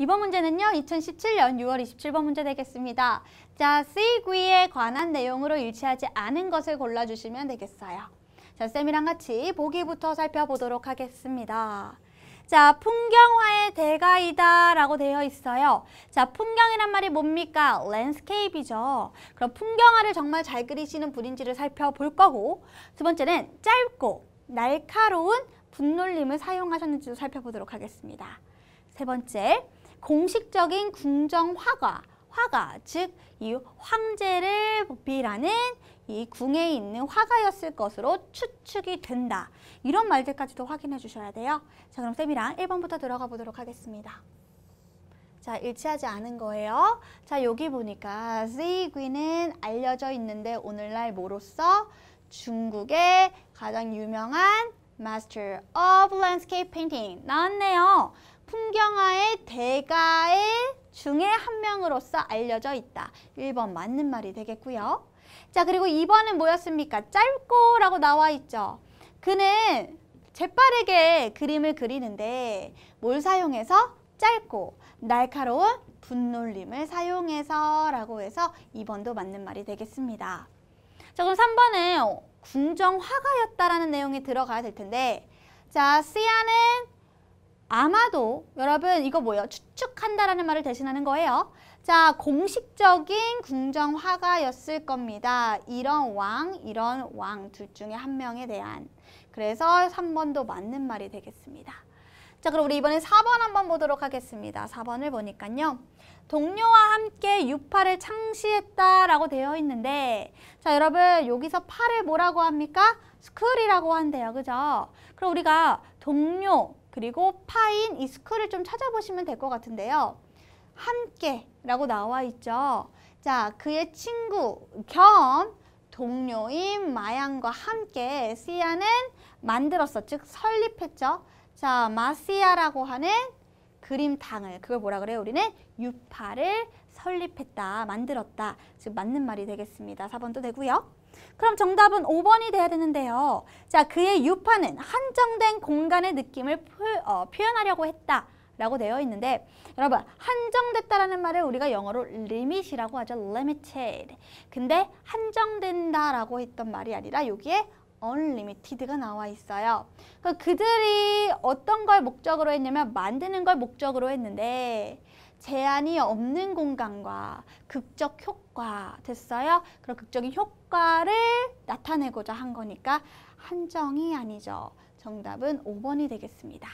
이번 문제는요. 2017년 6월 27번 문제 되겠습니다. 자, 쓰이구이에 관한 내용으로 일치하지 않은 것을 골라주시면 되겠어요. 자, 쌤이랑 같이 보기부터 살펴보도록 하겠습니다. 자, 풍경화의 대가이다 라고 되어 있어요. 자, 풍경이란 말이 뭡니까? 랜스케이프이죠. 그럼 풍경화를 정말 잘 그리시는 분인지를 살펴볼 거고 두 번째는 짧고 날카로운 분놀림을 사용하셨는지도 살펴보도록 하겠습니다. 세 번째, 공식적인 궁정 화가, 화가 즉 이 황제를 비라는 이 궁에 있는 화가였을 것으로 추측이 된다. 이런 말들까지도 확인해 주셔야 돼요. 자 그럼 쌤이랑 1번부터 들어가 보도록 하겠습니다. 자, 일치하지 않은 거예요. 자, 여기 보니까 쓰이귀는 알려져 있는데 오늘날 뭐로써 중국의 가장 유명한 Master of Landscape Painting 나왔네요. 풍경화의 대가의 중에 한 명으로서 알려져 있다. 1번 맞는 말이 되겠고요. 자 그리고 2번은 뭐였습니까? 짧고 라고 나와 있죠. 그는 재빠르게 그림을 그리는데 뭘 사용해서? 짧고 날카로운 분놀림을 사용해서 라고 해서 2번도 맞는 말이 되겠습니다. 자 그럼 3번은 군정화가였다라는 내용이 들어가야 될 텐데 자, 쓰야는 아마도 여러분 이거 뭐예요? 추측한다라는 말을 대신하는 거예요. 자, 공식적인 궁정화가였을 겁니다. 이런 왕, 이런 왕 둘 중에 한 명에 대한. 그래서 3번도 맞는 말이 되겠습니다. 자, 그럼 우리 이번에 4번 한번 보도록 하겠습니다. 4번을 보니까요. 동료와 함께 유파를 창시했다라고 되어 있는데 자, 여러분 여기서 파를 뭐라고 합니까? 스쿨이라고 한대요. 그죠? 그럼 우리가 동료, 그리고 파인 이스크를 좀 찾아보시면 될 것 같은데요. 함께라고 나와 있죠. 자, 그의 친구 겸 동료인 마양과 함께 시아는 만들었어. 즉, 설립했죠. 자, 마시아라고 하는 그림탕을 그걸 뭐라 그래요? 우리는 유파를 설립했다, 만들었다. 즉 맞는 말이 되겠습니다. 4번도 되고요. 그럼 정답은 5번이 돼야 되는데요. 자, 그의 유파는 한정된 공간의 느낌을 표, 어, 표현하려고 했다. 라고 되어 있는데 여러분 한정됐다라는 말을 우리가 영어로 limit이라고 하죠. limited. 근데 한정된다라고 했던 말이 아니라 여기에 unlimited가 나와 있어요. 그 그들이 어떤 걸 목적으로 했냐면 만드는 걸 목적으로 했는데 제한이 없는 공간과 극적 효과 됐어요. 그런 극적인 효과를 나타내고자 한 거니까 한정이 아니죠. 정답은 5번이 되겠습니다.